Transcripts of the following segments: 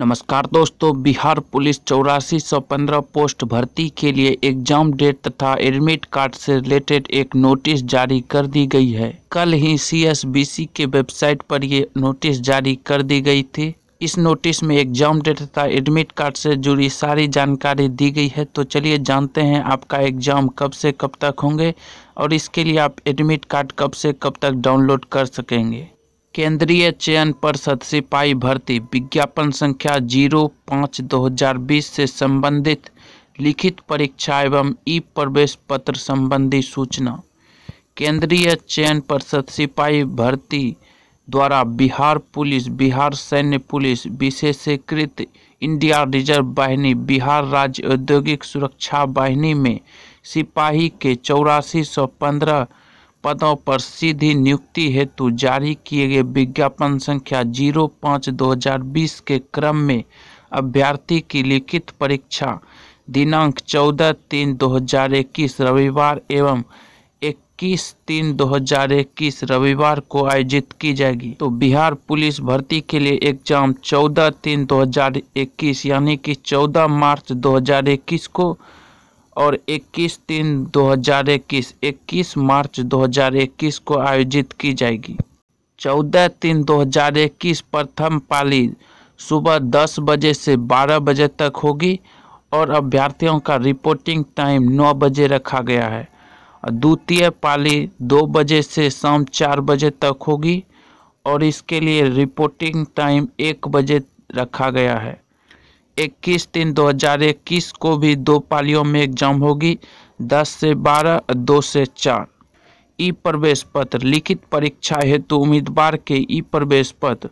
नमस्कार दोस्तों बिहार पुलिस चौरासी सौ पंद्रह पोस्ट भर्ती के लिए एग्जाम डेट तथा एडमिट कार्ड से रिलेटेड एक नोटिस जारी कर दी गई है कल ही सीएसबीसी के वेबसाइट पर ये नोटिस जारी कर दी गई थी इस नोटिस में एग्जाम डेट तथा एडमिट कार्ड से जुड़ी सारी जानकारी दी गई है तो चलिए जानते हैं आपका एग्जाम कब से कब तक होंगे और इसके लिए आप एडमिट कार्ड कब से कब तक डाउनलोड कर सकेंगे केंद्रीय चयन परिषद सिपाही भर्ती विज्ञापन संख्या जीरो पाँच दो हजार बीस से संबंधित लिखित परीक्षा एवं ई प्रवेश पत्र संबंधी सूचना केंद्रीय चयन परिषद सिपाही भर्ती द्वारा बिहार पुलिस बिहार सैन्य पुलिस विशेषीकृत इंडिया रिजर्व वाहिनी बिहार राज्य औद्योगिक सुरक्षा वाहिनी में सिपाही के चौरासी सौ पंद्रह पदों पर सीधी नियुक्ति हेतु जारी किए गए विज्ञापन संख्या जीरो पाँच दो हज़ार बीस के क्रम में अभ्यर्थी की लिखित परीक्षा दिनांक चौदह तीन दो हज़ार इक्कीस रविवार एवं इक्कीस तीन दो हज़ार इक्कीस रविवार को आयोजित की जाएगी तो बिहार पुलिस भर्ती के लिए एग्जाम चौदह तीन दो हज़ार इक्कीस यानी कि चौदह मार्च दो हज़ार इक्कीस को और 21 तीन 2021 21 मार्च 2021 को आयोजित की जाएगी 14 तीन 2021 प्रथम पाली सुबह 10 बजे से 12 बजे तक होगी और अभ्यर्थियों का रिपोर्टिंग टाइम 9 बजे रखा गया है द्वितीय पाली 2 बजे से शाम 4 बजे तक होगी और इसके लिए रिपोर्टिंग टाइम 1 बजे रखा गया है इक्कीस तीन दो हज़ार इक्कीस को भी दो पालियों में एग्जाम होगी दस से बारह दो से चार ई प्रवेश पत्र लिखित परीक्षा हेतु उम्मीदवार के ई प्रवेश पत्र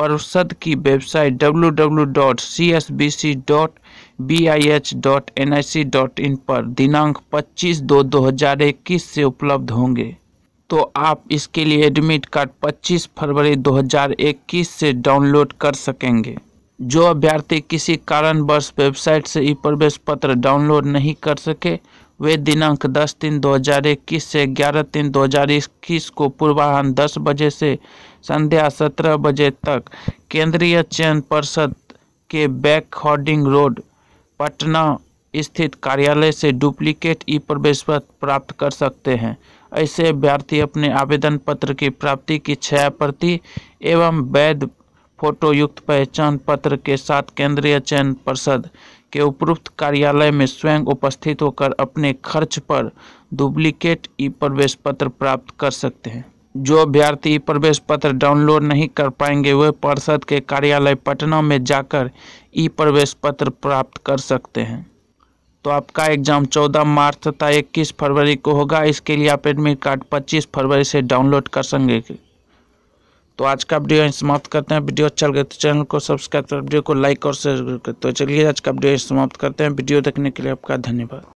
परिषद की वेबसाइट www.csbc.bih.nic.in पर दिनांक 25 दो 2021 से उपलब्ध होंगे तो आप इसके लिए एडमिट कार्ड 25 फरवरी 2021 से डाउनलोड कर सकेंगे जो अभ्यर्थी किसी कारणवश वेबसाइट से ई प्रवेश पत्र डाउनलोड नहीं कर सके वे दिनांक 10 तीन 2021 से 11 तीन 2021 को पूर्वाहन 10 बजे से संध्या 17 बजे तक केंद्रीय चयन पर्षद के बैक हॉर्डिंग रोड पटना स्थित कार्यालय से डुप्लीकेट ई प्रवेश पत्र प्राप्त कर सकते हैं ऐसे अभ्यर्थी अपने आवेदन पत्र की प्राप्ति की छाया प्रति एवं वैध फोटोयुक्त पहचान पत्र के साथ केंद्रीय चयन पर्षद के उपरोक्त कार्यालय में स्वयं उपस्थित होकर अपने खर्च पर डुप्लीकेट ई प्रवेश पत्र प्राप्त कर सकते हैं जो अभ्यर्थी ई प्रवेश पत्र डाउनलोड नहीं कर पाएंगे वे पर्षद के कार्यालय पटना में जाकर ई प्रवेश पत्र प्राप्त कर सकते हैं तो आपका एग्ज़ाम 14 मार्च तथा 21 फरवरी को होगा इसके लिए आप एडमिट कार्ड 25 फरवरी से डाउनलोड कर सकेंगे तो आज का वीडियो समाप्त करते हैं वीडियो अच्छा लगे तो चैनल को सब्सक्राइब कर वीडियो को लाइक और शेयर करते तो चलिए आज का वीडियो समाप्त करते हैं वीडियो देखने के लिए आपका धन्यवाद